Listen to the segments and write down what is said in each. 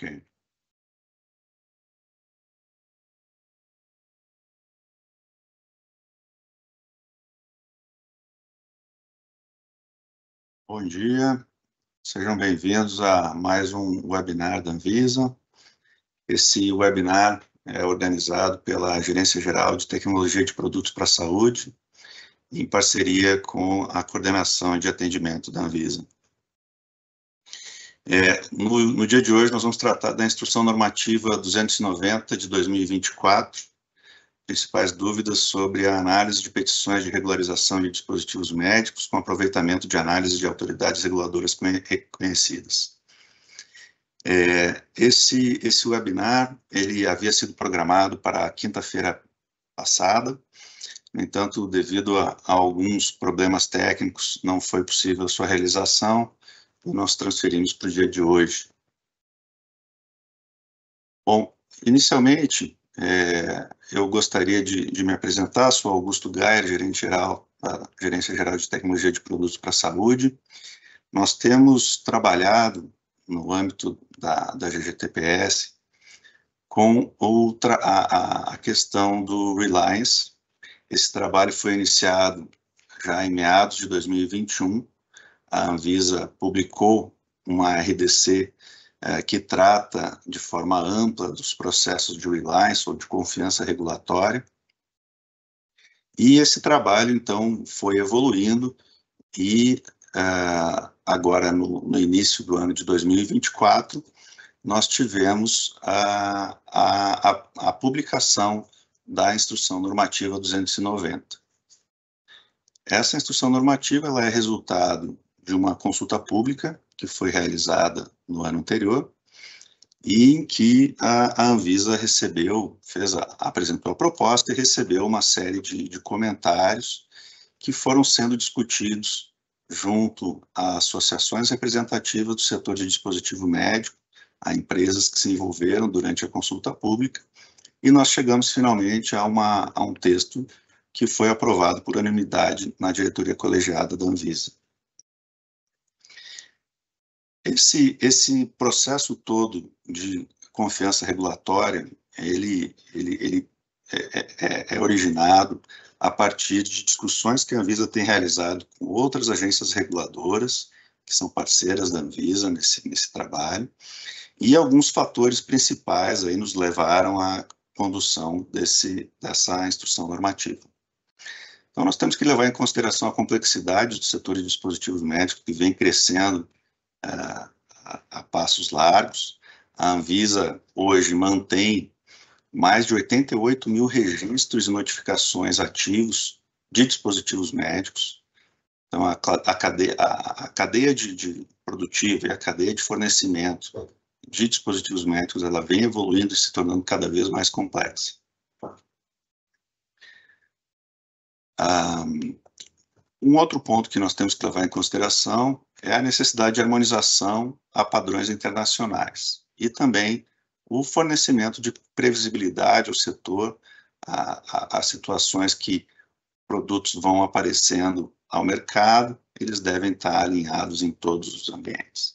Ok. Bom dia, sejam bem-vindos a mais um webinar da Anvisa. Esse webinar é organizado pela Gerência Geral de Tecnologia de Produtos para a Saúde, em parceria com a Coordenação de Atendimento da Anvisa. É, no, no, dia de hoje, nós vamos tratar da Instrução Normativa 290 de 2024, principais dúvidas sobre a análise de petições de regularização de dispositivos médicos com aproveitamento de análise de autoridades reguladoras reconhecidas. É, esse, esse webinar, ele havia sido programado para quinta-feira passada, no entanto, devido a, a alguns problemas técnicos, não foi possível a sua realização, nós transferimos para o dia de hoje. Bom, inicialmente, é, eu gostaria de, de, me apresentar, sou Augusto Gaia, gerente geral da Gerência Geral de Tecnologia de Produtos para a Saúde. Nós temos trabalhado no âmbito da, da GGTPS com outra, a, a, questão do Reliance. Esse trabalho foi iniciado já em meados de 2021 a Anvisa publicou uma RDC eh, que trata de forma ampla dos processos de reliance ou de confiança regulatória. E esse trabalho, então, foi evoluindo e eh, agora, no, no, início do ano de 2024, nós tivemos a, a, a, a publicação da Instrução Normativa 290. Essa instrução normativa ela é resultado de uma consulta pública que foi realizada no ano anterior e em que a, a Anvisa recebeu, fez a, apresentou a proposta e recebeu uma série de, de comentários que foram sendo discutidos junto a associações representativas do setor de dispositivo médico, a empresas que se envolveram durante a consulta pública, e nós chegamos finalmente a, uma, a um texto que foi aprovado por unanimidade na diretoria colegiada da Anvisa. Esse, esse processo todo de confiança regulatória, ele, ele, ele é, é, é, é originado a partir de discussões que a Anvisa tem realizado com outras agências reguladoras, que são parceiras da Anvisa nesse, nesse trabalho, e alguns fatores principais aí nos levaram à condução desse, dessa instrução normativa. Então, nós temos que levar em consideração a complexidade do setor de dispositivos médicos, que vem crescendo é, a, a passos largos. A Anvisa hoje mantém mais de 88 mil registros e notificações ativos de dispositivos médicos. Então, a, a cadeia, a, a cadeia de, de, produtiva e a cadeia de fornecimento de dispositivos médicos, ela vem evoluindo e se tornando cada vez mais complexa. Um, ah, um outro ponto que nós temos que levar em consideração é a necessidade de harmonização a padrões internacionais e também o fornecimento de previsibilidade ao setor, a, a, a situações que produtos vão aparecendo ao mercado, eles devem estar alinhados em todos os ambientes.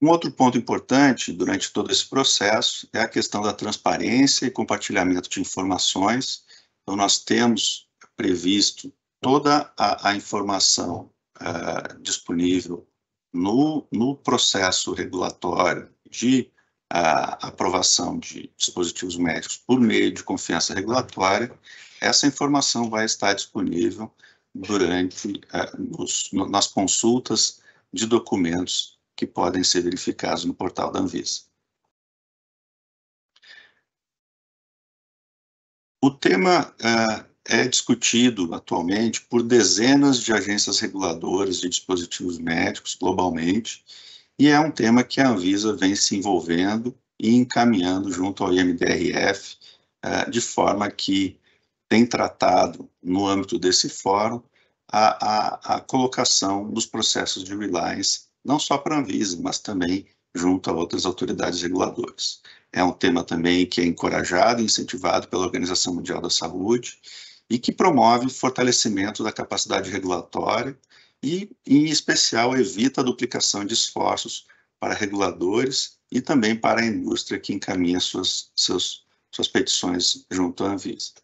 Um outro ponto importante durante todo esse processo é a questão da transparência e compartilhamento de informações. Então, nós temos previsto toda a, a informação uh, disponível no, no processo regulatório de uh, aprovação de dispositivos médicos por meio de confiança regulatória, essa informação vai estar disponível durante uh, no, nas consultas de documentos que podem ser verificados no portal da Anvisa. O tema uh, é discutido atualmente por dezenas de agências reguladoras de dispositivos médicos globalmente, e é um tema que a Anvisa vem se envolvendo e encaminhando junto ao IMDRF, eh, de forma que tem tratado, no âmbito desse fórum, a, a, a colocação dos processos de reliance, não só para a Anvisa, mas também junto a outras autoridades reguladoras. É um tema também que é encorajado e incentivado pela Organização Mundial da Saúde, e que promove fortalecimento da capacidade regulatória e, em especial, evita a duplicação de esforços para reguladores e também para a indústria que encaminha suas, seus, suas petições junto à Anvisa.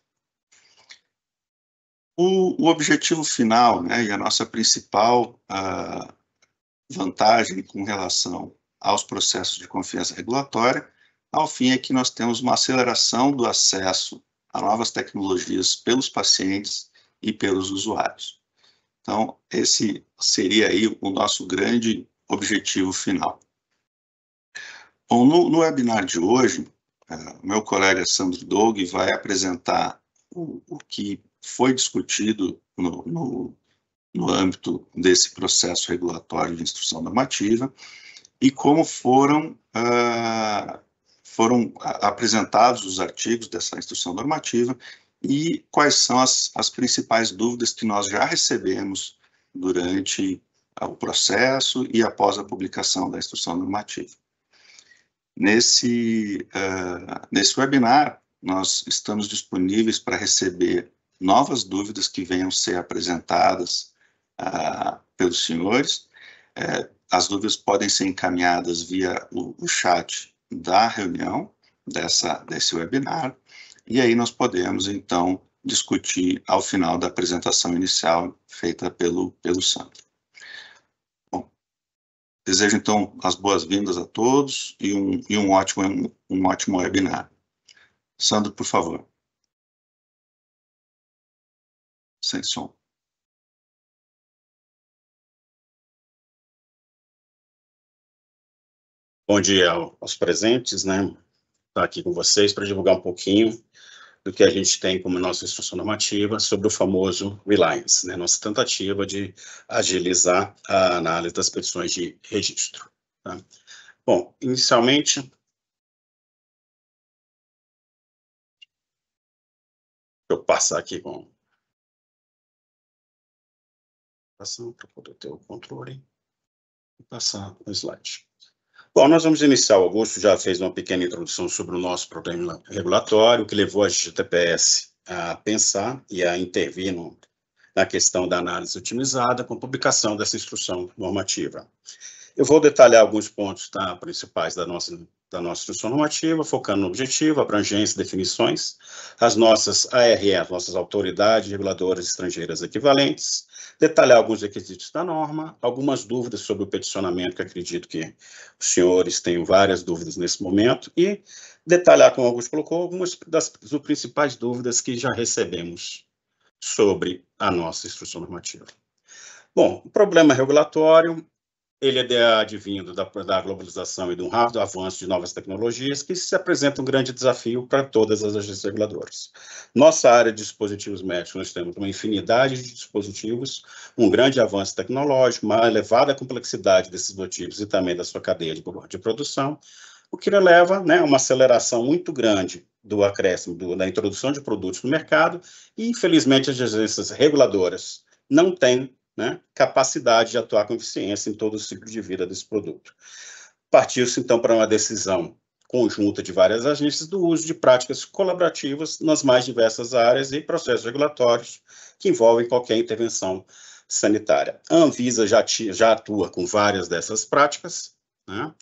O, o objetivo final né, e a nossa principal ah, vantagem com relação aos processos de confiança regulatória, ao fim é que nós temos uma aceleração do acesso a novas tecnologias pelos pacientes e pelos usuários. Então, esse seria aí o nosso grande objetivo final. Bom, no, no webinar de hoje, uh, meu colega Sandro Doug vai apresentar o, o que foi discutido no, no, no âmbito desse processo regulatório de instrução normativa e como foram uh, foram apresentados os artigos dessa instrução normativa e quais são as, as principais dúvidas que nós já recebemos durante o processo e após a publicação da instrução normativa. Nesse, uh, nesse webinar, nós estamos disponíveis para receber novas dúvidas que venham ser apresentadas uh, pelos senhores. Uh, as dúvidas podem ser encaminhadas via o, o chat da reunião, dessa, desse webinar, e aí nós podemos, então, discutir ao final da apresentação inicial feita pelo, pelo Sandro. Bom, desejo, então, as boas-vindas a todos e um, e um, ótimo, um ótimo webinar. Sandro, por favor. Sem som. Bom dia aos presentes, né? Estar tá aqui com vocês para divulgar um pouquinho do que a gente tem como nossa instrução normativa sobre o famoso Reliance, né? Nossa tentativa de agilizar a análise das petições de registro. Tá? Bom, inicialmente. Eu passar aqui com. Para poder ter o controle. E passar o slide. Bom, nós vamos iniciar. O Augusto já fez uma pequena introdução sobre o nosso programa regulatório, que levou a GTPS a pensar e a intervir no, na questão da análise otimizada com publicação dessa instrução normativa. Eu vou detalhar alguns pontos tá, principais da nossa da nossa instrução normativa, focando no objetivo, abrangência, definições, as nossas ARE, as nossas autoridades reguladoras estrangeiras equivalentes, detalhar alguns requisitos da norma, algumas dúvidas sobre o peticionamento, que acredito que os senhores tenham várias dúvidas nesse momento, e detalhar, como alguns Augusto colocou, algumas das, das principais dúvidas que já recebemos sobre a nossa instrução normativa. Bom, o problema regulatório ele é advindo da, da, globalização e de um rápido avanço de novas tecnologias que se apresenta um grande desafio para todas as agências reguladoras. Nossa área de dispositivos médicos, nós temos uma infinidade de dispositivos, um grande avanço tecnológico, uma elevada complexidade desses motivos e também da sua cadeia de, de produção, o que leva né, a né, uma aceleração muito grande do acréscimo, do, da introdução de produtos no mercado e, infelizmente, as agências reguladoras não têm né, capacidade de atuar com eficiência em todo o ciclo de vida desse produto. Partiu-se, então, para uma decisão conjunta de várias agências do uso de práticas colaborativas nas mais diversas áreas e processos regulatórios que envolvem qualquer intervenção sanitária. A Anvisa já, já atua com várias dessas práticas, né?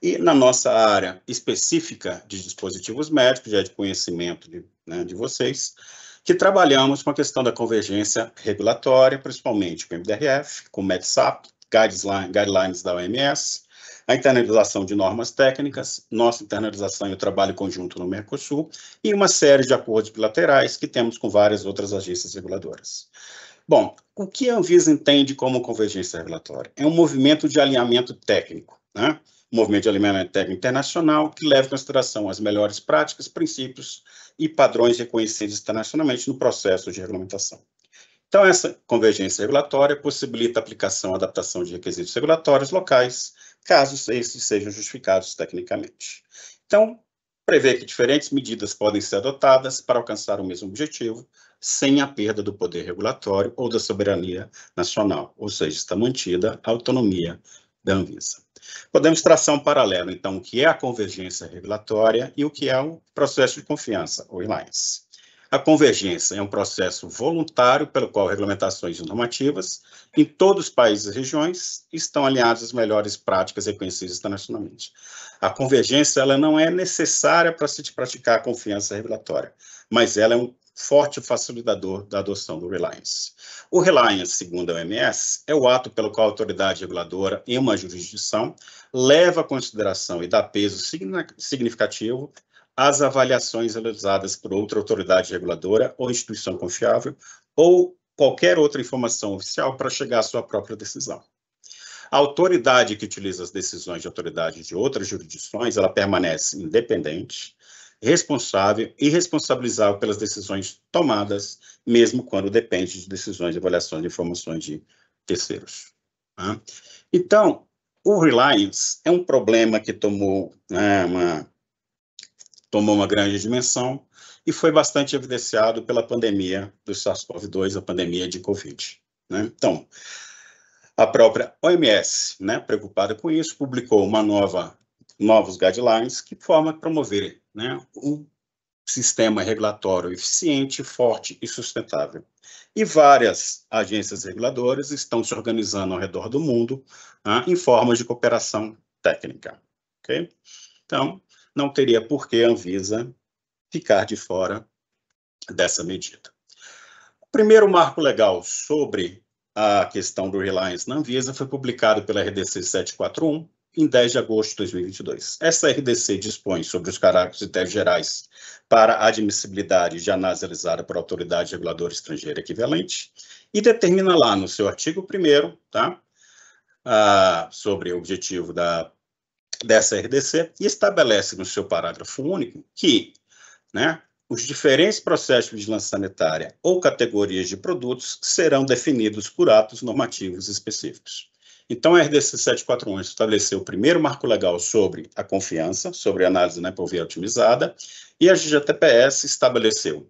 E na nossa área específica de dispositivos médicos, já é de conhecimento de, né, de vocês, que trabalhamos com a questão da convergência regulatória, principalmente com o MDRF, com o MedSAP, guidelines da OMS, a internalização de normas técnicas, nossa internalização e o trabalho conjunto no Mercosul e uma série de acordos bilaterais que temos com várias outras agências reguladoras. Bom, o que a Anvisa entende como convergência regulatória? É um movimento de alinhamento técnico, né? Um movimento de alinhamento técnico internacional que leva em consideração as melhores práticas, princípios e padrões reconhecidos internacionalmente no processo de regulamentação. Então, essa convergência regulatória possibilita a aplicação e adaptação de requisitos regulatórios locais, caso esses sejam justificados tecnicamente. Então, prevê que diferentes medidas podem ser adotadas para alcançar o mesmo objetivo, sem a perda do poder regulatório ou da soberania nacional, ou seja, está mantida a autonomia da Anvisa. Podemos traçar um paralelo, então, o que é a convergência regulatória e o que é o processo de confiança, ou reliance. A convergência é um processo voluntário pelo qual regulamentações normativas em todos os países e regiões estão alinhadas às melhores práticas reconhecidas internacionalmente. A convergência ela não é necessária para se praticar a confiança regulatória, mas ela é um forte facilitador da adoção do Reliance. O Reliance, segundo a OMS, é o ato pelo qual a autoridade reguladora em uma jurisdição leva a consideração e dá peso significativo às avaliações realizadas por outra autoridade reguladora ou instituição confiável ou qualquer outra informação oficial para chegar à sua própria decisão. A autoridade que utiliza as decisões de autoridades de outras jurisdições, ela permanece independente, responsável e responsabilizado pelas decisões tomadas, mesmo quando depende de decisões de avaliação de informações de terceiros. Tá? Então, o reliance é um problema que tomou, né, uma, tomou uma grande dimensão e foi bastante evidenciado pela pandemia do SARS-CoV-2, a pandemia de COVID. Né? Então, a própria OMS, né, preocupada com isso, publicou uma nova novos guidelines que forma promover né, um sistema regulatório eficiente, forte e sustentável. E várias agências reguladoras estão se organizando ao redor do mundo né, em formas de cooperação técnica. Okay? Então, não teria por que a Anvisa ficar de fora dessa medida. O primeiro marco legal sobre a questão do Reliance na Anvisa foi publicado pela RDC 741, em 10 de agosto de 2022. Essa RDC dispõe sobre os caracteres e teses gerais para admissibilidade de análise realizada por autoridade reguladora estrangeira equivalente e determina lá no seu artigo 1 tá, ah, sobre o objetivo da, dessa RDC e estabelece no seu parágrafo único que né, os diferentes processos de vigilância sanitária ou categorias de produtos serão definidos por atos normativos específicos. Então, a RDC 741 estabeleceu o primeiro marco legal sobre a confiança, sobre a análise né, por via otimizada, e a GGTPS estabeleceu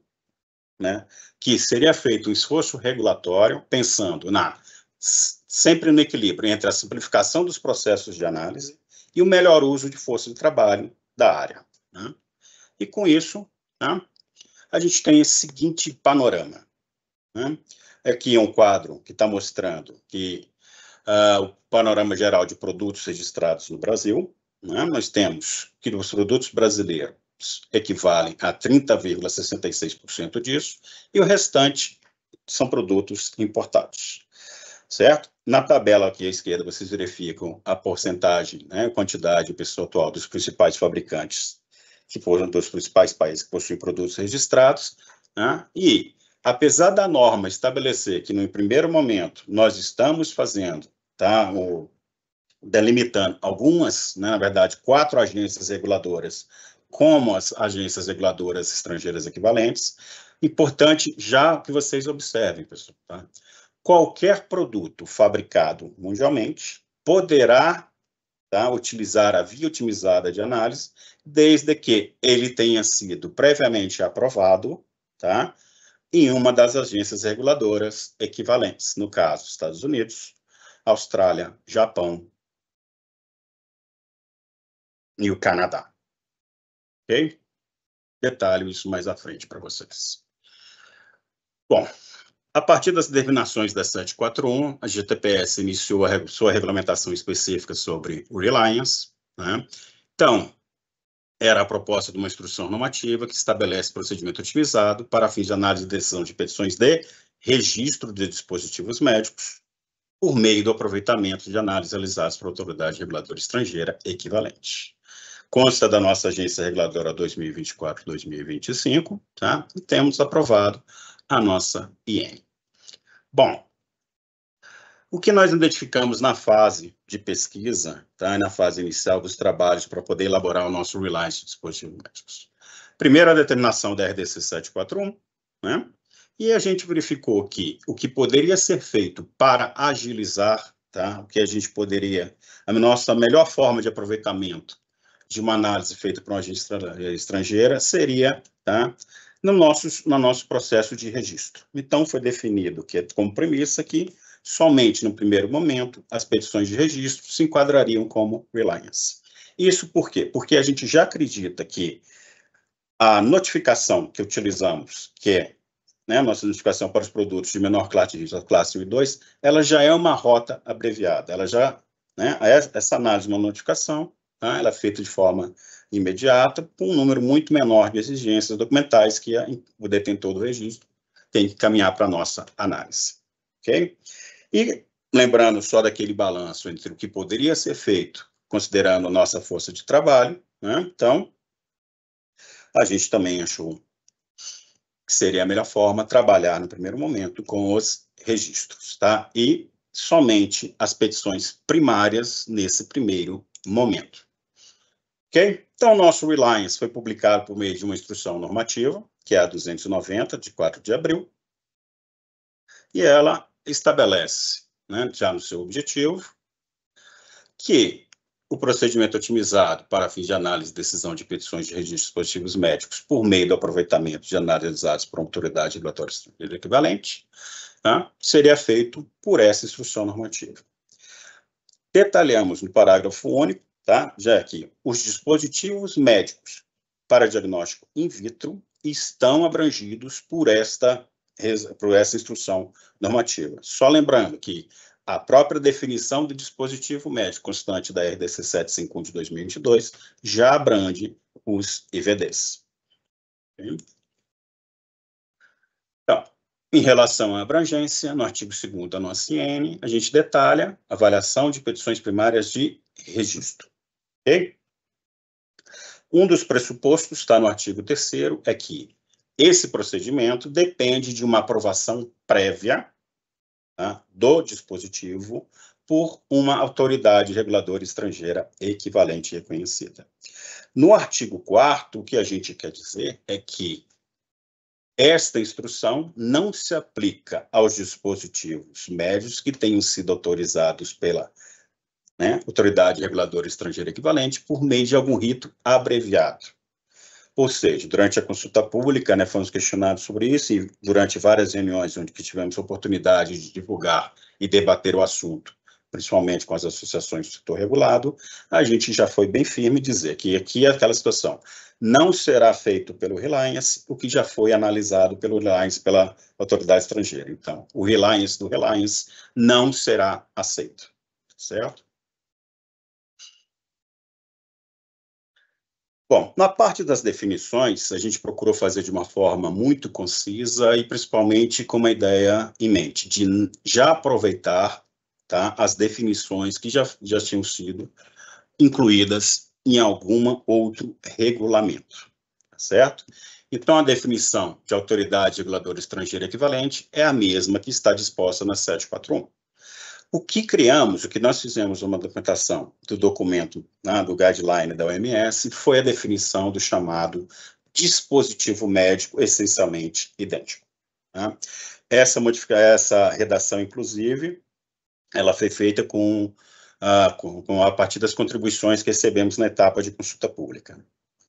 né, que seria feito um esforço regulatório pensando na sempre no equilíbrio entre a simplificação dos processos de análise e o melhor uso de força de trabalho da área. Né? E com isso, né, a gente tem esse seguinte panorama. Né? Aqui é um quadro que está mostrando que uh, o panorama geral de produtos registrados no Brasil. Né? Nós temos que os produtos brasileiros equivalem a 30,66% disso, e o restante são produtos importados, certo? Na tabela aqui à esquerda, vocês verificam a porcentagem, né, a quantidade, o pessoal atual dos principais fabricantes, que foram dos principais países que possuem produtos registrados, né? e apesar da norma estabelecer que no primeiro momento nós estamos fazendo tá? O, delimitando algumas, né, na verdade, quatro agências reguladoras como as agências reguladoras estrangeiras equivalentes. Importante já que vocês observem, pessoal, tá? Qualquer produto fabricado mundialmente poderá tá, utilizar a via otimizada de análise, desde que ele tenha sido previamente aprovado, tá? em uma das agências reguladoras equivalentes, no caso, Estados Unidos, Austrália, Japão e o Canadá. Ok? Detalhe isso mais à frente para vocês. Bom, a partir das determinações da 741, a GTPS iniciou a sua regulamentação específica sobre o Reliance. Né? Então, era a proposta de uma instrução normativa que estabelece procedimento otimizado para fins de análise e decisão de petições de registro de dispositivos médicos, por meio do aproveitamento de análises realizadas por autoridade reguladora estrangeira equivalente. Consta da nossa agência reguladora 2024-2025, tá? E temos aprovado a nossa IEM. Bom, o que nós identificamos na fase de pesquisa, tá, na fase inicial dos trabalhos para poder elaborar o nosso Reliance de dispositivos médicos? Primeiro, a determinação da RDC 741, né? E a gente verificou que o que poderia ser feito para agilizar, tá? o que a gente poderia, a nossa melhor forma de aproveitamento de uma análise feita por uma agência estrangeira seria tá? no, nosso, no nosso processo de registro. Então, foi definido que, como premissa que somente no primeiro momento as petições de registro se enquadrariam como reliance. Isso por quê? Porque a gente já acredita que a notificação que utilizamos, que é né, nossa notificação para os produtos de menor classe de risco, classe 1 e 2, ela já é uma rota abreviada, ela já, né, é essa análise de uma notificação, tá? ela é feita de forma imediata, com um número muito menor de exigências documentais que a, o detentor do registro tem que caminhar para a nossa análise, ok? E lembrando só daquele balanço entre o que poderia ser feito, considerando a nossa força de trabalho, né, então, a gente também achou que seria a melhor forma, trabalhar no primeiro momento com os registros, tá? E somente as petições primárias nesse primeiro momento. Ok? Então, nosso Reliance foi publicado por meio de uma instrução normativa, que é a 290, de 4 de abril, e ela estabelece, né, já no seu objetivo, que o procedimento otimizado para fins de análise e decisão de petições de registros dispositivos médicos por meio do aproveitamento de analisados por autoridade regulatória estrangeira equivalente, né, seria feito por essa instrução normativa. Detalhamos no parágrafo único, tá, já aqui, os dispositivos médicos para diagnóstico in vitro estão abrangidos por esta, por essa instrução normativa. Só lembrando que a própria definição do dispositivo médico constante da RDC 751 de 2022 já abrange os IVDs. Então, em relação à abrangência, no artigo 2 da nossa IN, a gente detalha a avaliação de petições primárias de registro. Okay? Um dos pressupostos está no artigo 3 é que esse procedimento depende de uma aprovação prévia né, do dispositivo por uma autoridade reguladora estrangeira equivalente e reconhecida. No artigo 4, o que a gente quer dizer é que esta instrução não se aplica aos dispositivos médios que tenham sido autorizados pela né, autoridade reguladora estrangeira equivalente por meio de algum rito abreviado. Ou seja, durante a consulta pública, né, fomos questionados sobre isso e durante várias reuniões onde tivemos oportunidade de divulgar e debater o assunto, principalmente com as associações do setor regulado, a gente já foi bem firme dizer que aqui é aquela situação não será feito pelo Reliance, o que já foi analisado pelo Reliance, pela autoridade estrangeira. Então, o Reliance do Reliance não será aceito, certo? Bom, na parte das definições, a gente procurou fazer de uma forma muito concisa e principalmente com uma ideia em mente, de já aproveitar tá, as definições que já, já tinham sido incluídas em algum outro regulamento, tá certo? Então, a definição de autoridade reguladora estrangeira equivalente é a mesma que está disposta na 741. O que criamos, o que nós fizemos numa documentação do documento né, do guideline da OMS foi a definição do chamado dispositivo médico essencialmente idêntico. Né? Essa, essa redação, inclusive, ela foi feita com, uh, com, com, a partir das contribuições que recebemos na etapa de consulta pública.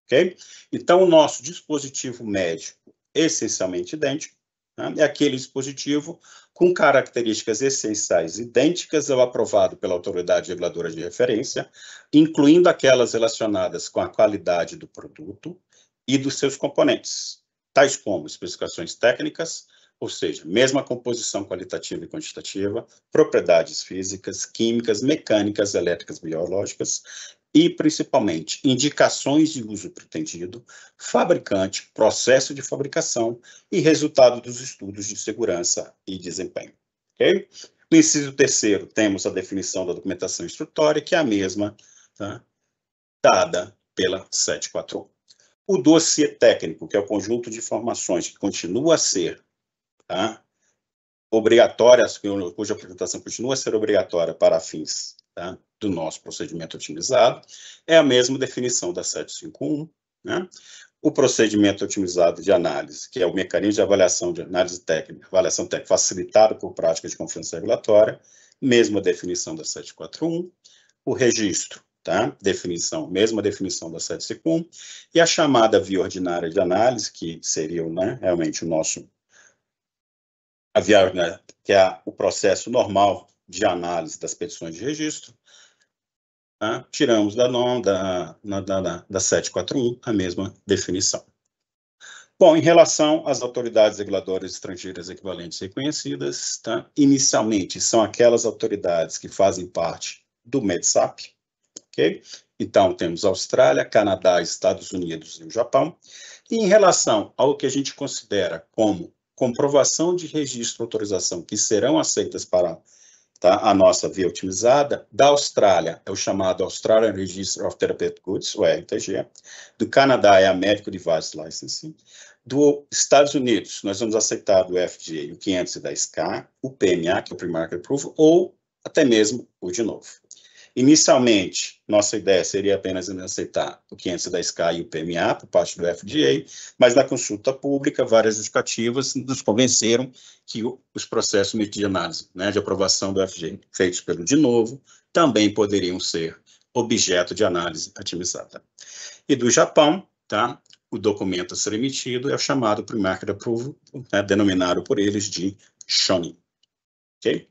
Okay? Então, o nosso dispositivo médico essencialmente idêntico né, é aquele dispositivo com características essenciais idênticas ao aprovado pela autoridade reguladora de referência, incluindo aquelas relacionadas com a qualidade do produto e dos seus componentes, tais como especificações técnicas, ou seja, mesma composição qualitativa e quantitativa, propriedades físicas, químicas, mecânicas, elétricas, biológicas e, principalmente, indicações de uso pretendido, fabricante, processo de fabricação e resultado dos estudos de segurança e desempenho. Okay? No inciso terceiro, temos a definição da documentação instrutória, que é a mesma tá? dada pela 741. O dossiê técnico, que é o conjunto de informações que continua a ser tá? obrigatória, cuja apresentação continua a ser obrigatória para fins tá? do nosso procedimento otimizado, é a mesma definição da 751, né? O procedimento otimizado de análise, que é o mecanismo de avaliação de análise técnica, avaliação técnica facilitada por práticas de confiança regulatória, mesma definição da 741, o registro, tá? Definição, mesma definição da 751, e a chamada via ordinária de análise, que seria, né, realmente o nosso a via, ordinária que é o processo normal de análise das petições de registro, Tá? Tiramos da, norma, da, da, da, da 741 a mesma definição. Bom, em relação às autoridades reguladoras estrangeiras equivalentes reconhecidas, tá? inicialmente são aquelas autoridades que fazem parte do MEDSAP, ok? Então, temos Austrália, Canadá, Estados Unidos e o Japão. E em relação ao que a gente considera como comprovação de registro e autorização que serão aceitas para Tá? A nossa via otimizada da Austrália é o chamado Australian Register of Therapeutic Goods, o RTG. Do Canadá é a Medical Device Licensing. Dos Estados Unidos, nós vamos aceitar do FDA o 510K, o PMA, que é o Pre-Market Approval, ou até mesmo o de novo. Inicialmente, nossa ideia seria apenas aceitar o 510K e o PMA por parte do FDA, mas na consulta pública, várias justificativas nos convenceram que os processos de análise, né, de aprovação do FDA, feitos pelo de novo, também poderiam ser objeto de análise ativizada. E do Japão, tá? O documento a ser emitido é o chamado Pre-Market Approval, né, denominado por eles de Shonin. Ok?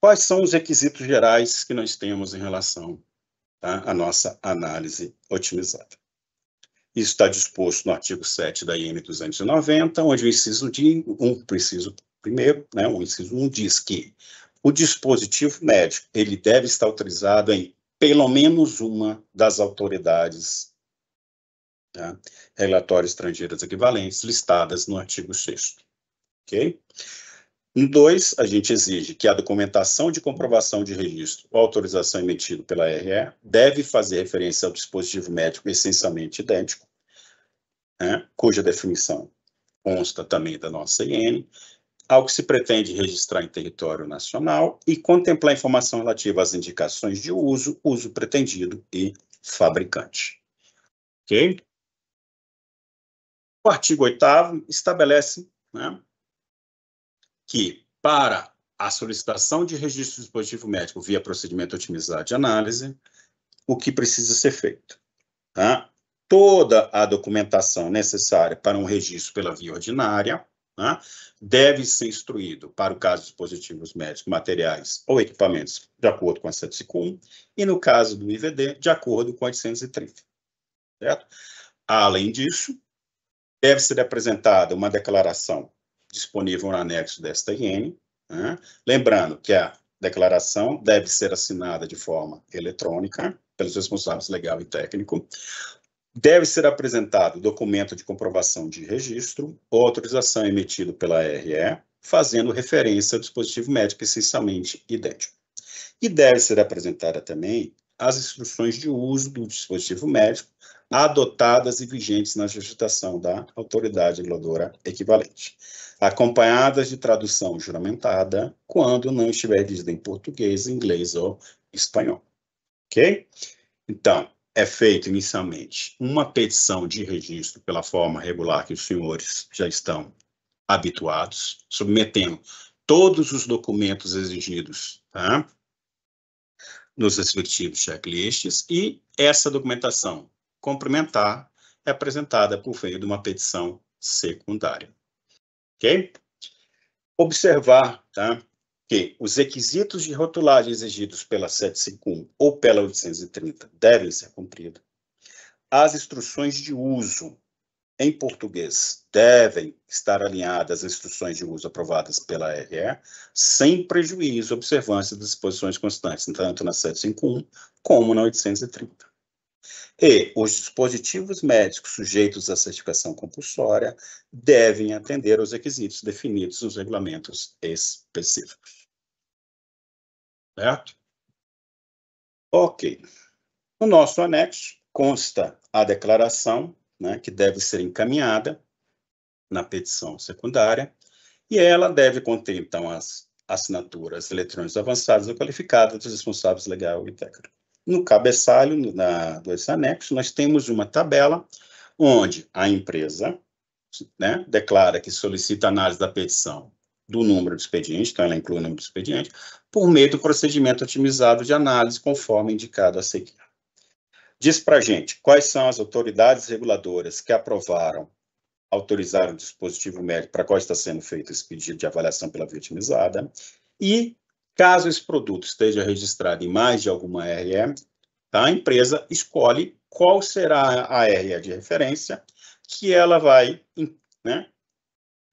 Quais são os requisitos gerais que nós temos em relação tá, à nossa análise otimizada? Isso está disposto no artigo 7 da IN 290, onde o inciso 1, um preciso primeiro, né, o inciso 1 diz que o dispositivo médico ele deve estar autorizado em pelo menos uma das autoridades né, relatórios estrangeiras equivalentes listadas no artigo 6 ok? No 2, a gente exige que a documentação de comprovação de registro ou autorização emitida pela RE deve fazer referência ao dispositivo médico essencialmente idêntico, né, cuja definição consta também da nossa IN, ao que se pretende registrar em território nacional e contemplar informação relativa às indicações de uso, uso pretendido e fabricante. Ok? O artigo 8 estabelece né, que, para a solicitação de registro de dispositivo médico via procedimento otimizado de análise, o que precisa ser feito? Tá? Toda a documentação necessária para um registro pela via ordinária tá? deve ser instruído para o caso de dispositivos médicos, materiais ou equipamentos, de acordo com a 751, e no caso do IVD, de acordo com a 830. Certo? Além disso, deve ser apresentada uma declaração disponível no anexo desta IN. Né? Lembrando que a declaração deve ser assinada de forma eletrônica pelos responsáveis legal e técnico. Deve ser apresentado documento de comprovação de registro ou autorização emitido pela RE, fazendo referência ao dispositivo médico essencialmente idêntico. E deve ser apresentada também as instruções de uso do dispositivo médico, adotadas e vigentes na jurisdição da autoridade reguladora equivalente, acompanhadas de tradução juramentada, quando não estiver dita em português, inglês ou espanhol. Ok? Então, é feita inicialmente uma petição de registro pela forma regular que os senhores já estão habituados, submetendo todos os documentos exigidos tá? nos respectivos checklists e essa documentação complementar é apresentada por meio de uma petição secundária. Ok? Observar tá, que os requisitos de rotulagem exigidos pela 751 ou pela 830 devem ser cumpridos. As instruções de uso em português devem estar alinhadas às instruções de uso aprovadas pela RE, sem prejuízo à observância das disposições constantes, tanto na 751 como na 830. E os dispositivos médicos sujeitos à certificação compulsória devem atender aos requisitos definidos nos regulamentos específicos. Certo? Ok. No nosso anexo consta a declaração né, que deve ser encaminhada na petição secundária e ela deve conter, então, as assinaturas eletrônicas avançadas ou qualificadas dos responsáveis legal e técnico. No cabeçalho na, desse anexo, nós temos uma tabela onde a empresa né, declara que solicita análise da petição do número de expediente, então ela inclui o número de expediente, por meio do procedimento otimizado de análise, conforme indicado a seguir. Diz para a gente quais são as autoridades reguladoras que aprovaram, autorizaram o dispositivo médico para qual está sendo feito esse pedido de avaliação pela via otimizada e Caso esse produto esteja registrado em mais de alguma RE, tá? a empresa escolhe qual será a RE de referência que ela vai né,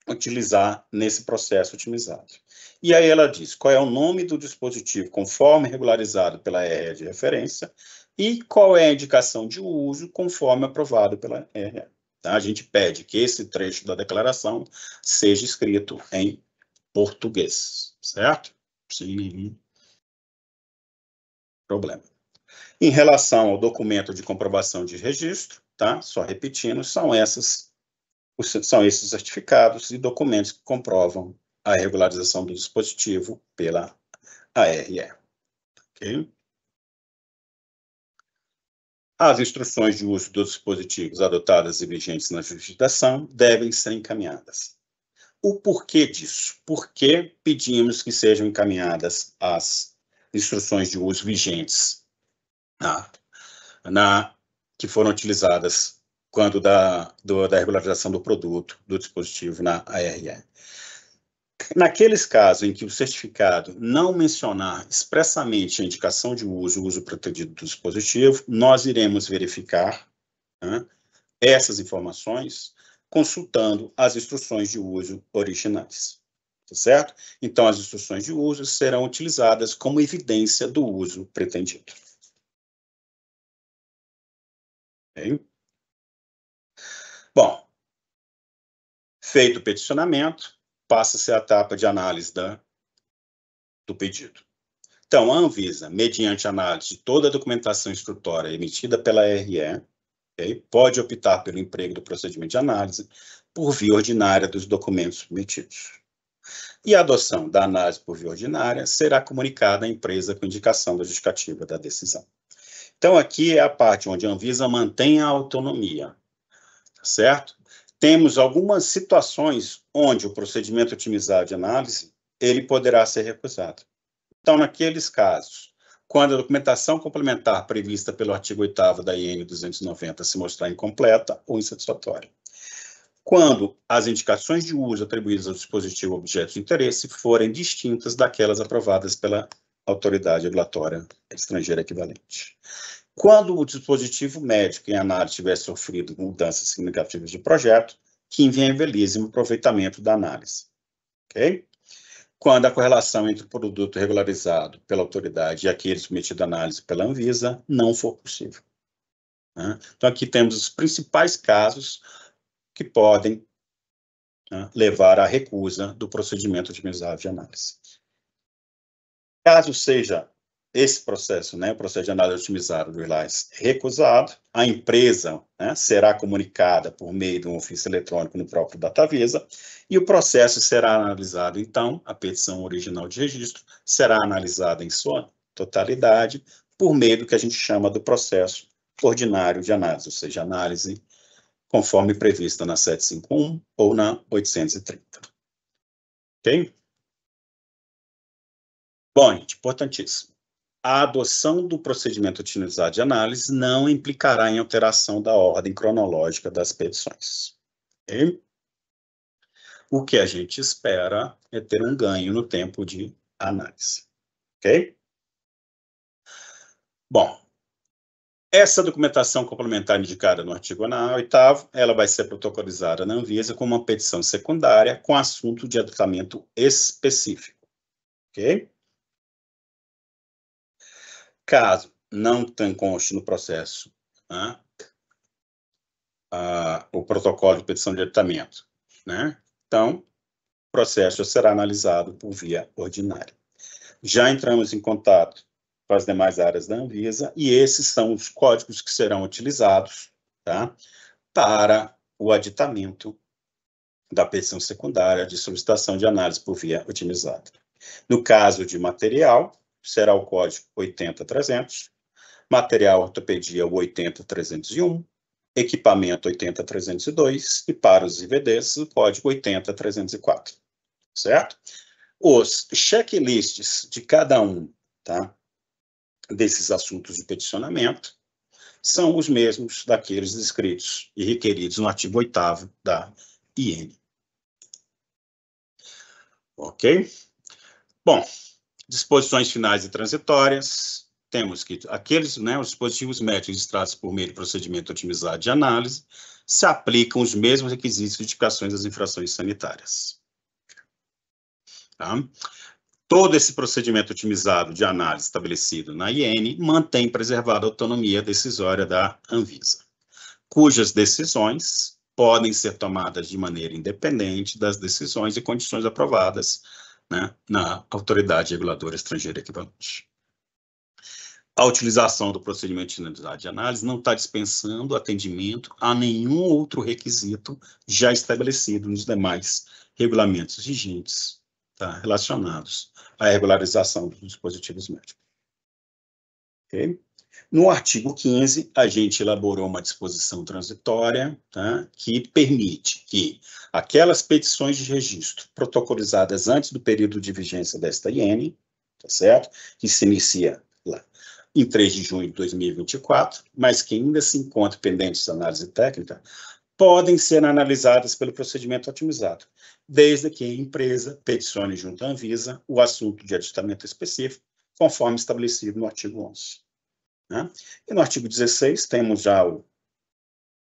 utilizar nesse processo otimizado. E aí ela diz qual é o nome do dispositivo conforme regularizado pela RE de referência e qual é a indicação de uso conforme aprovado pela RE. Tá? A gente pede que esse trecho da declaração seja escrito em português, certo? sem nenhum problema. Em relação ao documento de comprovação de registro, tá? Só repetindo, são essas são esses certificados e documentos que comprovam a regularização do dispositivo pela ARE. As instruções de uso dos dispositivos adotadas e vigentes na jurisdição devem ser encaminhadas o porquê disso. Por que pedimos que sejam encaminhadas as instruções de uso vigentes na, tá? na que foram utilizadas quando da, do, da regularização do produto, do dispositivo na ARE. Naqueles casos em que o certificado não mencionar expressamente a indicação de uso, o uso protegido do dispositivo, nós iremos verificar né, essas informações consultando as instruções de uso originais. Tá certo? Então, as instruções de uso serão utilizadas como evidência do uso pretendido. Okay? Bom, feito o peticionamento, passa-se a etapa de análise da, do pedido. Então, a Anvisa, mediante análise de toda a documentação instrutória emitida pela RE, Okay? Pode optar pelo emprego do procedimento de análise por via ordinária dos documentos submetidos. E a adoção da análise por via ordinária será comunicada à empresa com indicação da justificativa da decisão. Então, aqui é a parte onde a Anvisa mantém a autonomia, tá certo? Temos algumas situações onde o procedimento otimizado de análise, ele poderá ser recusado. Então, naqueles casos quando a documentação complementar prevista pelo artigo 8 da IN 290 se mostrar incompleta ou insatisfatória. Quando as indicações de uso atribuídas ao dispositivo objeto de interesse forem distintas daquelas aprovadas pela autoridade regulatória estrangeira equivalente. Quando o dispositivo médico em análise tiver sofrido mudanças significativas de projeto, que inviabilizem o aproveitamento da análise. Ok? quando a correlação entre o produto regularizado pela autoridade e aquele submetido à análise pela Anvisa não for possível. Né? Então, aqui temos os principais casos que podem né, levar à recusa do procedimento otimizável de análise. Caso seja esse processo, né, o processo de análise otimizada do ILAIS recusado, a empresa né, será comunicada por meio de um ofício eletrônico no próprio Datavisa e o processo será analisado, então, a petição original de registro será analisada em sua totalidade por meio do que a gente chama do processo ordinário de análise, ou seja, análise conforme prevista na 751 ou na 830. Ok? Bom, gente, importantíssimo a adoção do procedimento utilizado de análise não implicará em alteração da ordem cronológica das petições. Okay? O que a gente espera é ter um ganho no tempo de análise. Ok? Bom, essa documentação complementar indicada no artigo 8 ela vai ser protocolizada na Anvisa como uma petição secundária com assunto de adotamento específico. Ok? Caso não tenha conste no processo né, a, o protocolo de petição de aditamento, né, então o processo será analisado por via ordinária. Já entramos em contato com as demais áreas da Anvisa e esses são os códigos que serão utilizados tá, para o aditamento da petição secundária de solicitação de análise por via otimizada. No caso de material, será o código 80300, material ortopedia 80301, equipamento 80302 e para os IVDs o código 80304, certo? Os checklists de cada um, tá? Desses assuntos de peticionamento são os mesmos daqueles descritos e requeridos no artigo 8 da IN. Ok? Bom, Disposições finais e transitórias, temos que aqueles, né, os dispositivos médicos registrados por meio de procedimento otimizado de análise, se aplicam os mesmos requisitos de indicações das infrações sanitárias. Tá? Todo esse procedimento otimizado de análise estabelecido na IN mantém preservada a autonomia decisória da Anvisa, cujas decisões podem ser tomadas de maneira independente das decisões e condições aprovadas né, na autoridade reguladora estrangeira equivalente. A utilização do procedimento de finalidade de análise não está dispensando atendimento a nenhum outro requisito já estabelecido nos demais regulamentos vigentes tá, relacionados à regularização dos dispositivos médicos. Okay? No artigo 15, a gente elaborou uma disposição transitória tá, que permite que aquelas petições de registro protocolizadas antes do período de vigência desta IN, tá certo? Que se inicia lá em 3 de junho de 2024, mas que ainda se encontram pendentes de análise técnica, podem ser analisadas pelo procedimento otimizado, desde que a empresa peticione junto à Anvisa o assunto de aditamento específico, conforme estabelecido no artigo 11. Né? E no artigo 16 temos já o,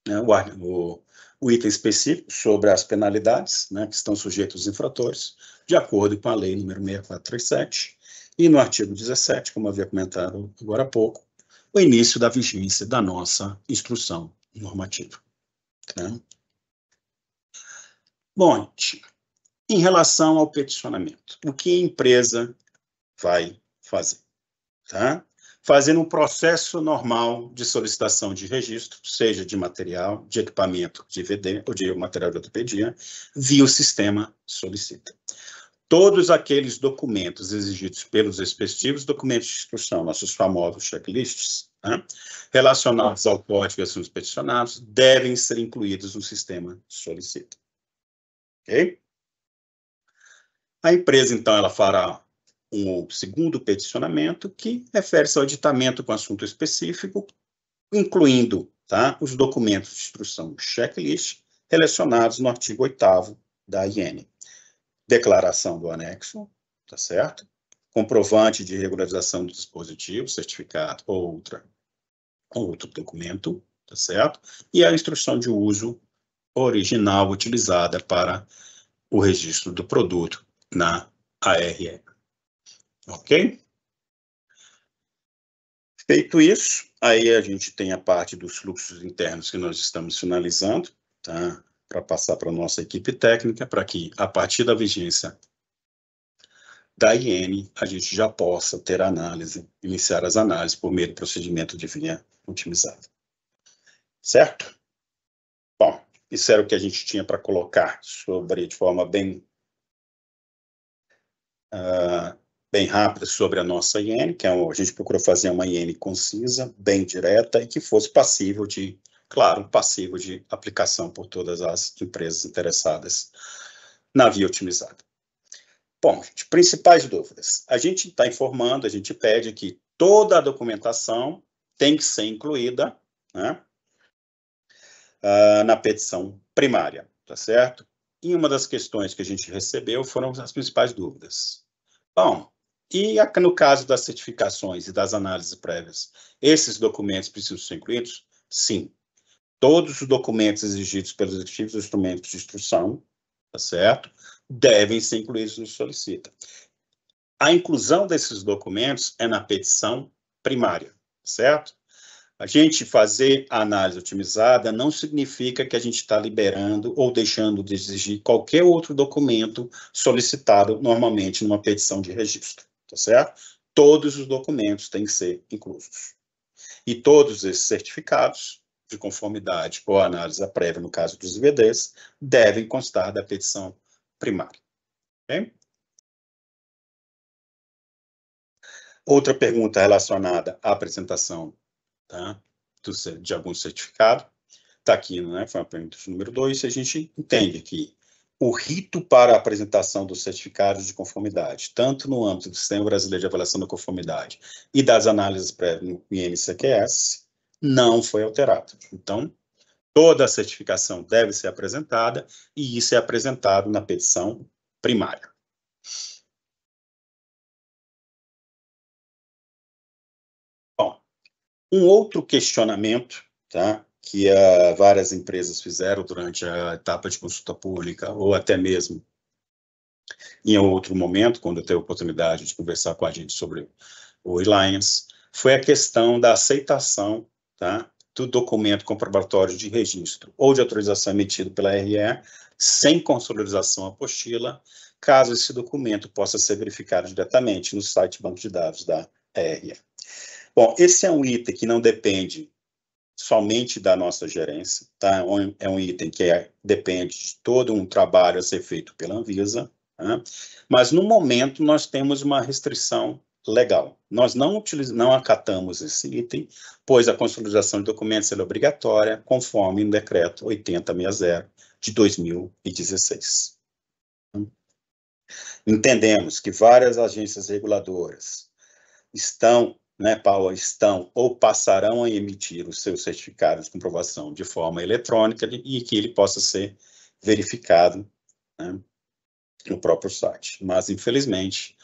né, o, o, item específico sobre as penalidades né, que estão sujeitos aos infratores, de acordo com a lei número 6437. E no artigo 17, como havia comentado agora há pouco, o início da vigência da nossa instrução normativa. Né? Bom, em relação ao peticionamento, o que a empresa vai fazer? Tá? fazendo um processo normal de solicitação de registro, seja de material, de equipamento de VD ou de material de ortopedia, via o sistema solicita. Todos aqueles documentos exigidos pelos respectivos documentos de instrução, nossos famosos checklists, né, relacionados ao código de assuntos peticionados, devem ser incluídos no sistema solicita. Ok? A empresa, então, ela fará o segundo peticionamento, que refere-se ao editamento com assunto específico, incluindo tá, os documentos de instrução checklist relacionados no artigo 8 da IN. Declaração do anexo, tá certo? Comprovante de regularização do dispositivo, certificado ou outra, outro documento, tá certo? E a instrução de uso original utilizada para o registro do produto na ARE. Ok? Feito isso, aí a gente tem a parte dos fluxos internos que nós estamos finalizando, tá? Para passar para a nossa equipe técnica, para que a partir da vigência da IN, a gente já possa ter análise, iniciar as análises por meio do procedimento de linha otimizada. Certo? Bom, isso era o que a gente tinha para colocar sobre, de forma bem uh, bem rápida sobre a nossa IN, que é a gente procurou fazer uma IN concisa, bem direta e que fosse passível de, claro, passível de aplicação por todas as empresas interessadas na via otimizada. Bom, gente, principais dúvidas. A gente está informando, a gente pede que toda a documentação tem que ser incluída né, ah, na petição primária, tá certo? E uma das questões que a gente recebeu foram as principais dúvidas. Bom, e no caso das certificações e das análises prévias, esses documentos precisam ser incluídos? Sim. Todos os documentos exigidos pelos executivos instrumentos de instrução, tá certo? Devem ser incluídos no solicita. A inclusão desses documentos é na petição primária, tá certo? A gente fazer a análise otimizada não significa que a gente está liberando ou deixando de exigir qualquer outro documento solicitado normalmente numa petição de registro tá certo? Todos os documentos têm que ser inclusos. E todos esses certificados de conformidade ou análise prévia, no caso dos IVDs, devem constar da petição primária. Okay? Outra pergunta relacionada à apresentação tá, do, de algum certificado, está aqui, né, foi a pergunta número 2, a gente entende que o rito para a apresentação dos certificados de conformidade, tanto no âmbito do Sistema Brasileiro de Avaliação da Conformidade e das análises prévias no INCQS, não foi alterado. Então, toda a certificação deve ser apresentada e isso é apresentado na petição primária. Bom, um outro questionamento tá, que ah, várias empresas fizeram durante a etapa de consulta pública, ou até mesmo em outro momento, quando eu tenho a oportunidade de conversar com a gente sobre o Reliance, foi a questão da aceitação tá, do documento comprobatório de registro ou de autorização emitido pela RE, sem consolidação apostila, caso esse documento possa ser verificado diretamente no site banco de dados da RE. Bom, esse é um item que não depende somente da nossa gerência, tá? É, é um item que é, depende de todo um trabalho a ser feito pela Anvisa, né? mas no momento nós temos uma restrição legal. Nós não, utilizamos, não acatamos esse item, pois a consolidação de documentos é obrigatória, conforme o decreto 8060 de 2016. Entendemos que várias agências reguladoras estão né, Paula, estão ou passarão a emitir os seus certificados de comprovação de forma eletrônica e que ele possa ser verificado né, no próprio site. Mas, infelizmente,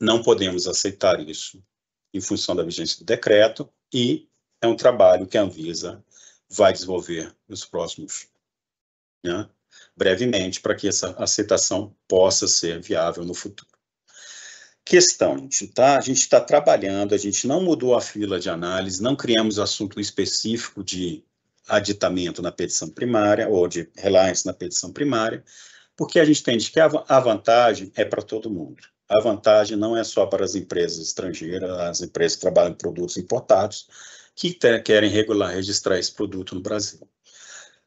não podemos aceitar isso em função da vigência do decreto e é um trabalho que a Anvisa vai desenvolver nos próximos, né, brevemente, para que essa aceitação possa ser viável no futuro questão, tá? A gente está trabalhando, a gente não mudou a fila de análise, não criamos assunto específico de aditamento na petição primária ou de reliance na petição primária, porque a gente entende que a vantagem é para todo mundo. A vantagem não é só para as empresas estrangeiras, as empresas que trabalham em produtos importados, que querem regular, registrar esse produto no Brasil.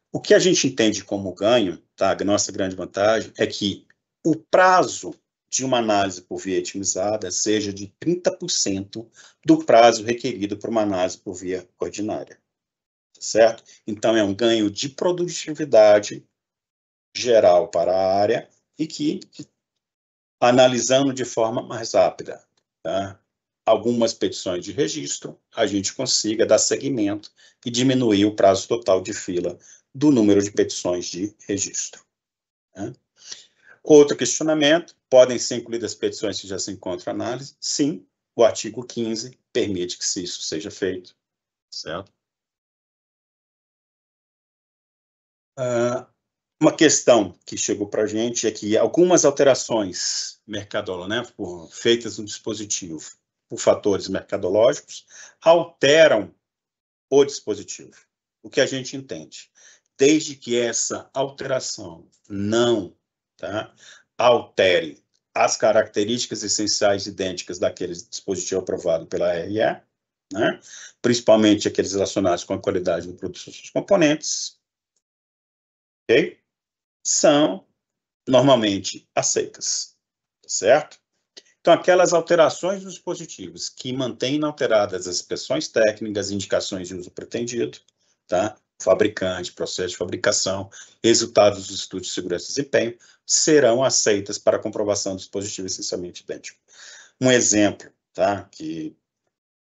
O que a gente entende como ganho, tá? A nossa grande vantagem é que o prazo de uma análise por via otimizada seja de 30% do prazo requerido para uma análise por via ordinária. Tá certo? Então, é um ganho de produtividade geral para a área e que, analisando de forma mais rápida, tá? algumas petições de registro, a gente consiga dar seguimento e diminuir o prazo total de fila do número de petições de registro. Né? Outro questionamento Podem ser incluídas petições que já se encontram análise? Sim, o artigo 15 permite que isso seja feito, certo? Uh, uma questão que chegou para a gente é que algumas alterações mercadológicas, né, feitas no dispositivo por fatores mercadológicos, alteram o dispositivo. O que a gente entende? Desde que essa alteração não tá, altere as características essenciais idênticas daquele dispositivo aprovado pela RE, né? principalmente aqueles relacionados com a qualidade do produto dos seus componentes, okay? são normalmente aceitas, tá certo? Então, aquelas alterações dos dispositivos que mantêm inalteradas as expressões técnicas, indicações de uso pretendido, tá? fabricante, processo de fabricação, resultados dos estudos de segurança e desempenho, serão aceitas para comprovação do dispositivo essencialmente idêntico. Um exemplo, tá, que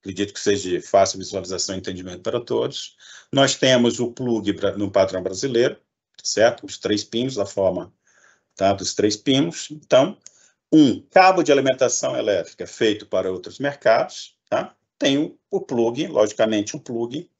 acredito que seja de fácil visualização e entendimento para todos, nós temos o plug no padrão brasileiro, tá certo? Os três pinos, da forma tá, dos três pinos. Então, um cabo de alimentação elétrica feito para outros mercados, tá? tem o plug, logicamente o plug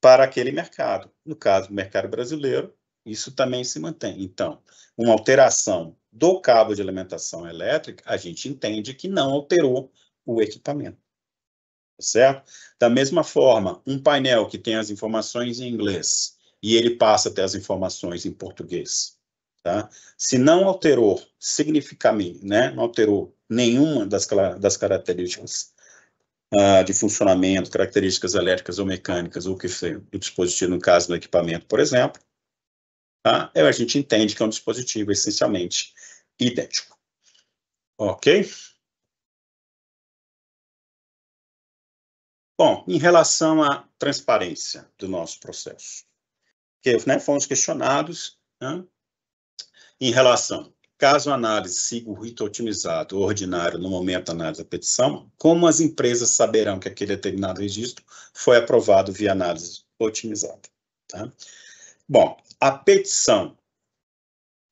para aquele mercado. No caso do mercado brasileiro, isso também se mantém. Então, uma alteração do cabo de alimentação elétrica, a gente entende que não alterou o equipamento. Tá certo? Da mesma forma, um painel que tem as informações em inglês e ele passa até as informações em português. Tá? Se não alterou significativamente, né, não alterou nenhuma das, das características ah, de funcionamento, características elétricas ou mecânicas, ou que seja, do dispositivo, no caso do equipamento, por exemplo, tá? É, a gente entende que é um dispositivo essencialmente idêntico. Ok? Bom, em relação à transparência do nosso processo, que né, fomos questionados né, em relação Caso a análise siga o rito otimizado ordinário no momento da análise da petição, como as empresas saberão que aquele determinado registro foi aprovado via análise otimizada? Tá? Bom, a petição,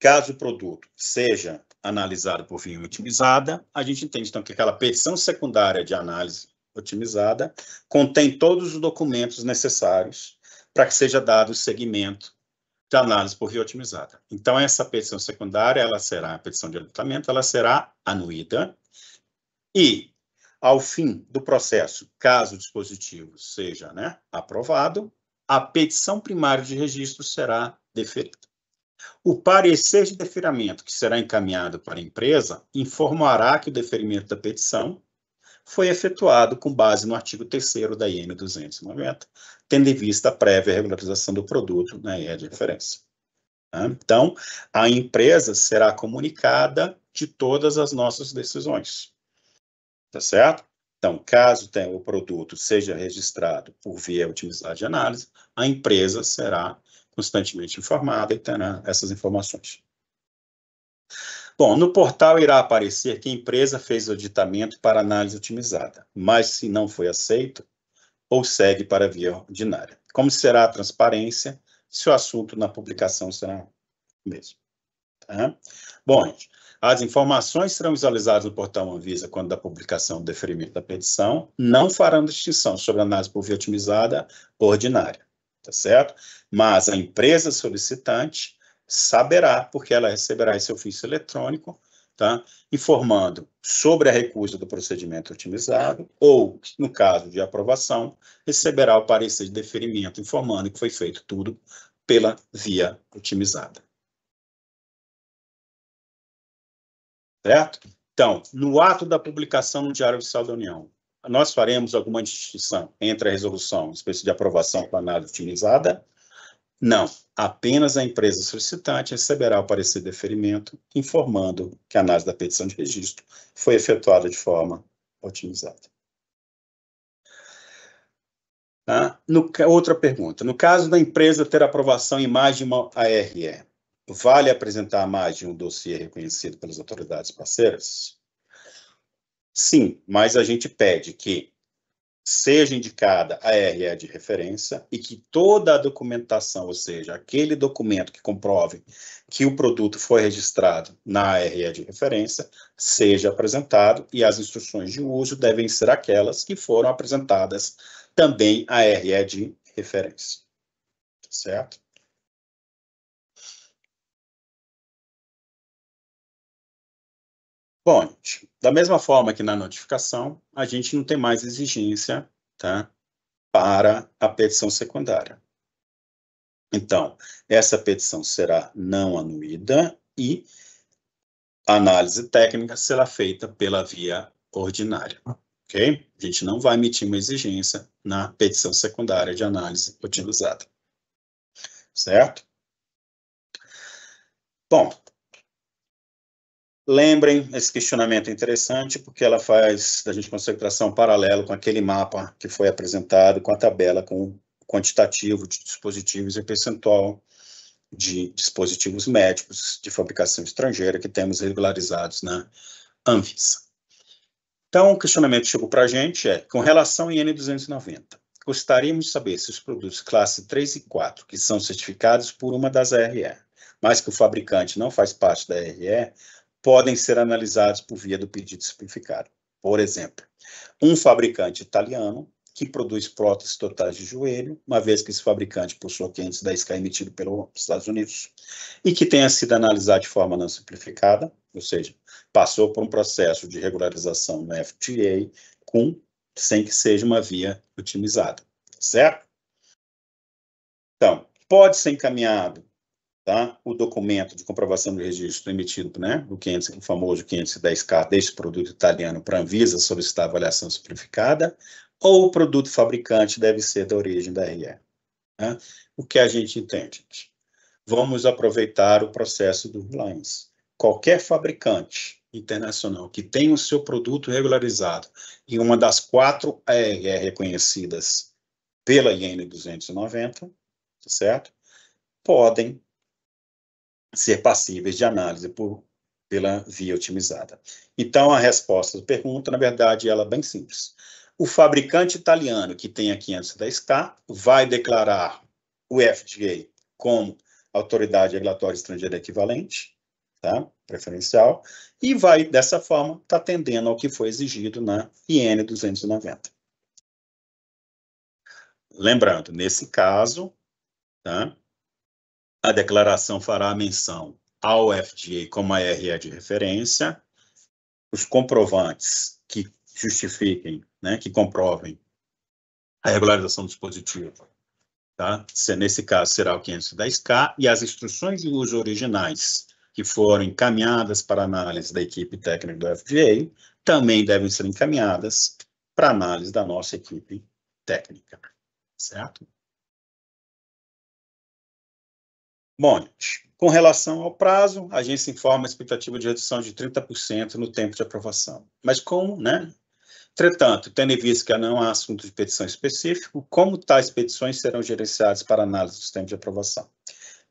caso o produto seja analisado por via otimizada, a gente entende então que aquela petição secundária de análise otimizada contém todos os documentos necessários para que seja dado o seguimento de análise por via otimizada. Então, essa petição secundária, ela será, a petição de aditamento, ela será anuída e, ao fim do processo, caso o dispositivo seja né, aprovado, a petição primária de registro será deferida. O parecer de deferimento, que será encaminhado para a empresa, informará que o deferimento da petição foi efetuado com base no artigo 3 da IN 290, tendo em vista a prévia regularização do produto na né, IE de referência. Tá? Então, a empresa será comunicada de todas as nossas decisões. Tá certo? Então, caso tenha, o produto seja registrado por via otimizada de análise, a empresa será constantemente informada e terá essas informações. Bom, no portal irá aparecer que a empresa fez o aditamento para análise otimizada, mas se não foi aceito, ou segue para via ordinária. Como será a transparência se o assunto na publicação será o mesmo? Tá? Bom, as informações serão visualizadas no portal Anvisa quando da publicação do deferimento da petição, não farão distinção sobre análise por via otimizada ordinária, tá certo? Mas a empresa solicitante saberá, porque ela receberá esse ofício eletrônico, tá? informando sobre a recusa do procedimento otimizado ou, no caso de aprovação, receberá o parecer de deferimento informando que foi feito tudo pela via otimizada. Certo? Então, no ato da publicação no Diário Oficial da União, nós faremos alguma distinção entre a resolução, espécie de aprovação planada otimizada não, apenas a empresa solicitante receberá o parecer de deferimento informando que a análise da petição de registro foi efetuada de forma otimizada. Tá? No, outra pergunta. No caso da empresa ter aprovação em mais de uma ARE, vale apresentar mais de um dossiê reconhecido pelas autoridades parceiras? Sim, mas a gente pede que seja indicada a RE de referência e que toda a documentação, ou seja, aquele documento que comprove que o produto foi registrado na RE de referência, seja apresentado e as instruções de uso devem ser aquelas que foram apresentadas também à RE de referência. Certo? Bom, gente, da mesma forma que na notificação, a gente não tem mais exigência tá, para a petição secundária. Então, essa petição será não anuída e a análise técnica será feita pela via ordinária, ok? A gente não vai emitir uma exigência na petição secundária de análise utilizada, certo? Bom, Lembrem esse questionamento é interessante, porque ela faz da gente concentração paralelo com aquele mapa que foi apresentado, com a tabela com quantitativo de dispositivos e percentual de dispositivos médicos de fabricação estrangeira que temos regularizados na Anvisa. Então, o questionamento que chegou para a gente é, com relação ao IN290, gostaríamos de saber se os produtos classe 3 e 4, que são certificados por uma das ARE, mas que o fabricante não faz parte da RE, podem ser analisados por via do pedido simplificado. Por exemplo, um fabricante italiano que produz próteses totais de joelho, uma vez que esse fabricante possui 510K emitido pelos Estados Unidos, e que tenha sido analisado de forma não simplificada, ou seja, passou por um processo de regularização no FDA com, sem que seja uma via otimizada, certo? Então, pode ser encaminhado tá? o documento de comprovação de registro emitido, né, o, 500, o famoso 510K deste produto italiano para a Anvisa solicitar avaliação simplificada, ou o produto fabricante deve ser da origem da RE. Né? O que a gente entende? Vamos aproveitar o processo do Reliance. Qualquer fabricante internacional que tenha o seu produto regularizado em uma das quatro ARE reconhecidas pela IN 290, tá certo? Podem ser passíveis de análise por, pela via otimizada. Então, a resposta da pergunta, na verdade, ela é bem simples. O fabricante italiano que tem a 510K vai declarar o FDA como autoridade regulatória estrangeira equivalente, tá? preferencial, e vai, dessa forma, estar tá atendendo ao que foi exigido na IN 290. Lembrando, nesse caso, tá? a declaração fará menção ao FDA como a RE de referência, os comprovantes que justifiquem, né, que comprovem a regularização do dispositivo, tá? Se, nesse caso será o 510K e as instruções de uso originais que foram encaminhadas para análise da equipe técnica do FDA também devem ser encaminhadas para análise da nossa equipe técnica, certo? Bom, com relação ao prazo, a agência informa a expectativa de redução de 30% no tempo de aprovação. Mas como, né? Entretanto, tendo em vista que não há assunto de petição específico, como tais petições serão gerenciadas para análise dos tempos de aprovação?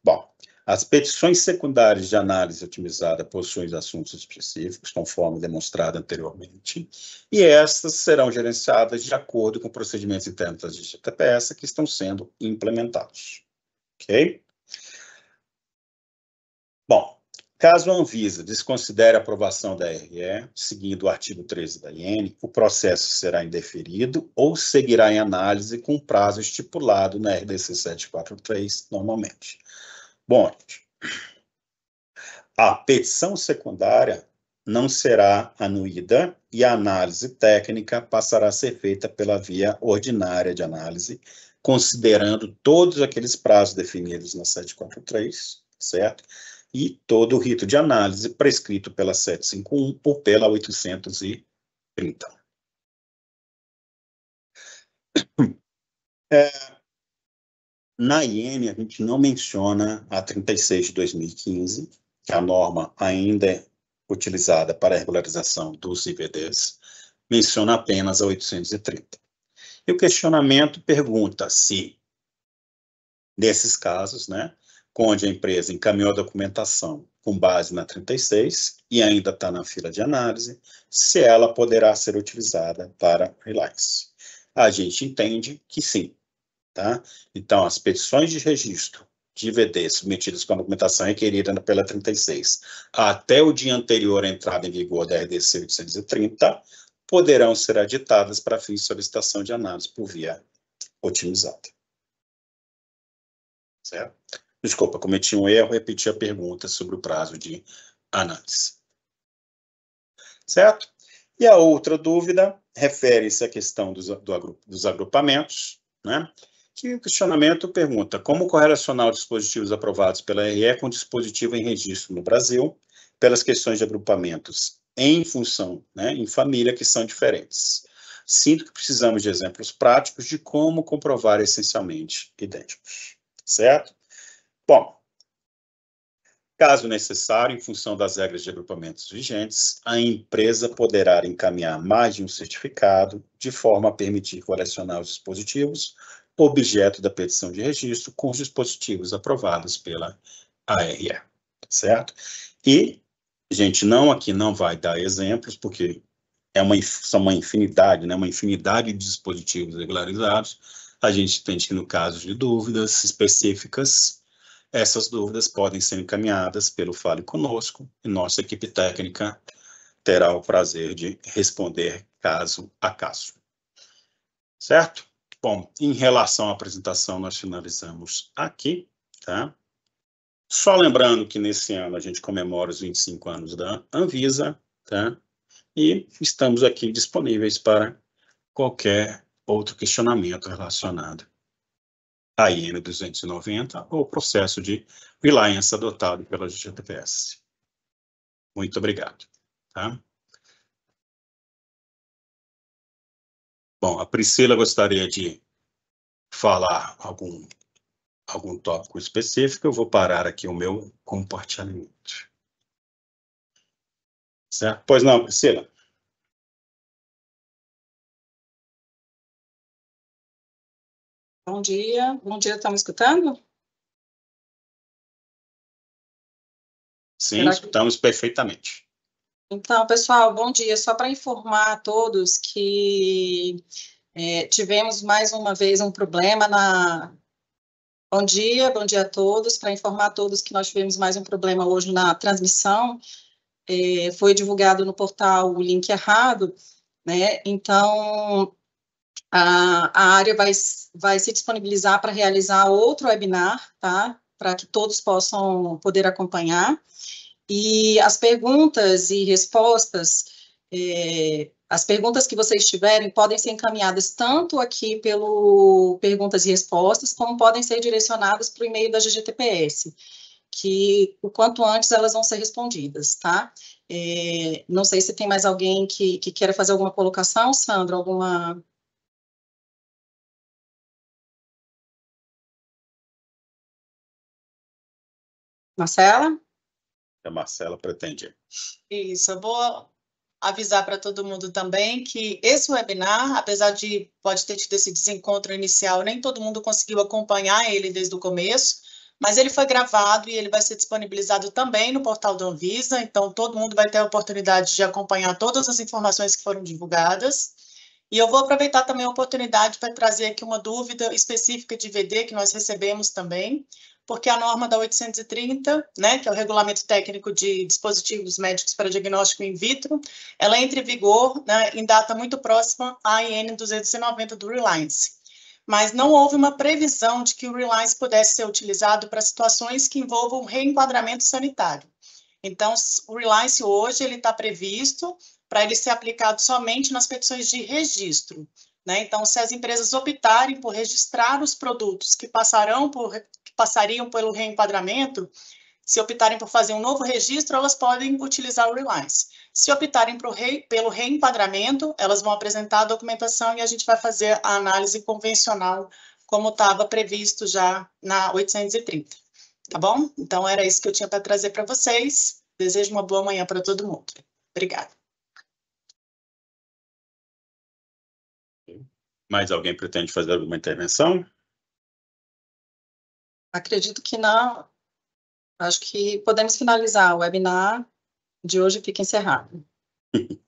Bom, as petições secundárias de análise otimizada possuem assuntos específicos, conforme demonstrado anteriormente, e estas serão gerenciadas de acordo com procedimentos internos da GTPS que estão sendo implementados. Ok? Bom, caso a Anvisa desconsidere a aprovação da RE, seguindo o artigo 13 da IN, o processo será indeferido ou seguirá em análise com prazo estipulado na RDC 743, normalmente. Bom, a petição secundária não será anuída e a análise técnica passará a ser feita pela via ordinária de análise, considerando todos aqueles prazos definidos na 743, certo? e todo o rito de análise prescrito pela 751 ou pela 830. É, na IN, a gente não menciona a 36 de 2015, que é a norma ainda é utilizada para a regularização dos IVDs, menciona apenas a 830. E o questionamento pergunta se, nesses casos, né, onde a empresa encaminhou a documentação com base na 36 e ainda está na fila de análise, se ela poderá ser utilizada para relax. A gente entende que sim. Tá? Então, as petições de registro de VD submetidas com a documentação requerida pela 36 até o dia anterior à entrada em vigor da RDC 830 poderão ser aditadas para fins de solicitação de análise por via otimizada. Certo? Desculpa, cometi um erro, repeti a pergunta sobre o prazo de análise. Certo? E a outra dúvida refere-se à questão dos, do, dos agrupamentos, né? que o questionamento pergunta como correlacionar os dispositivos aprovados pela RE é com dispositivo em registro no Brasil, pelas questões de agrupamentos em função, né, em família, que são diferentes. Sinto que precisamos de exemplos práticos de como comprovar essencialmente idênticos, certo? Bom, caso necessário, em função das regras de agrupamentos vigentes, a empresa poderá encaminhar mais de um certificado de forma a permitir colecionar os dispositivos objeto da petição de registro com os dispositivos aprovados pela ARE, certo? E, gente, não aqui não vai dar exemplos, porque é uma, são uma infinidade, né, uma infinidade de dispositivos regularizados. A gente tem que, no caso de dúvidas específicas, essas dúvidas podem ser encaminhadas pelo Fale Conosco e nossa equipe técnica terá o prazer de responder caso a caso. Certo? Bom, em relação à apresentação, nós finalizamos aqui, tá? Só lembrando que nesse ano a gente comemora os 25 anos da Anvisa, tá? E estamos aqui disponíveis para qualquer outro questionamento relacionado a IN 290 ou o processo de Reliance adotado pela GTPS. Muito obrigado. Tá? Bom, a Priscila gostaria de falar algum, algum tópico específico, eu vou parar aqui o meu compartilhamento. Certo? Pois não, Priscila? Bom dia, bom dia, estão me escutando? Sim, Será escutamos perfeitamente. Então, pessoal, bom dia. Só para informar a todos que é, tivemos mais uma vez um problema na. Bom dia, bom dia a todos. Para informar a todos que nós tivemos mais um problema hoje na transmissão, é, foi divulgado no portal o link errado, né? Então, a, a área vai, vai se disponibilizar para realizar outro webinar, tá? Para que todos possam poder acompanhar. E as perguntas e respostas, é, as perguntas que vocês tiverem podem ser encaminhadas tanto aqui pelo perguntas e respostas, como podem ser direcionadas para o e-mail da GGTPS, que o quanto antes elas vão ser respondidas, tá? É, não sei se tem mais alguém que, que queira fazer alguma colocação, Sandra, alguma Marcela? A é, Marcela pretende. Isso, eu vou avisar para todo mundo também que esse webinar, apesar de pode ter tido esse desencontro inicial, nem todo mundo conseguiu acompanhar ele desde o começo, mas ele foi gravado e ele vai ser disponibilizado também no portal da Anvisa, então todo mundo vai ter a oportunidade de acompanhar todas as informações que foram divulgadas. E eu vou aproveitar também a oportunidade para trazer aqui uma dúvida específica de VD que nós recebemos também porque a norma da 830, né, que é o Regulamento Técnico de Dispositivos Médicos para Diagnóstico in Vitro, ela entra em vigor né, em data muito próxima à IN 290 do Reliance. Mas não houve uma previsão de que o Reliance pudesse ser utilizado para situações que envolvam reenquadramento sanitário. Então, o Reliance hoje ele está previsto para ele ser aplicado somente nas petições de registro. Né? Então, se as empresas optarem por registrar os produtos que passarão por passariam pelo reenquadramento, se optarem por fazer um novo registro, elas podem utilizar o relance. Se optarem pelo reenquadramento, elas vão apresentar a documentação e a gente vai fazer a análise convencional, como estava previsto já na 830. Tá bom? Então, era isso que eu tinha para trazer para vocês. Desejo uma boa manhã para todo mundo. Obrigada. Mais alguém pretende fazer alguma intervenção? acredito que não. Acho que podemos finalizar o webinar de hoje, fica encerrado.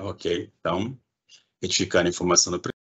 ok, então, retificando a informação do